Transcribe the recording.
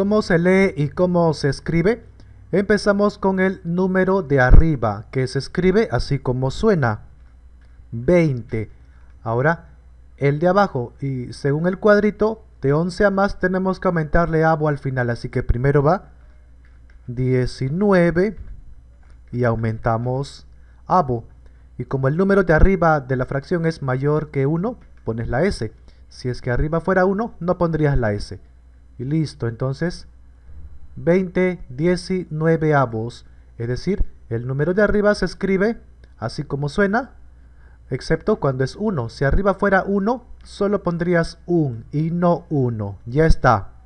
¿Cómo se lee y cómo se escribe? Empezamos con el número de arriba, que se escribe así como suena. 20. Ahora, el de abajo, y según el cuadrito, de 11 a más tenemos que aumentarle abo al final, así que primero va 19 y aumentamos abo. Y como el número de arriba de la fracción es mayor que 1, pones la S. Si es que arriba fuera 1, no pondrías la S. Y listo, entonces 20 19 avos, es decir, el número de arriba se escribe así como suena, excepto cuando es 1. Si arriba fuera 1, solo pondrías 1 y no 1. Ya está.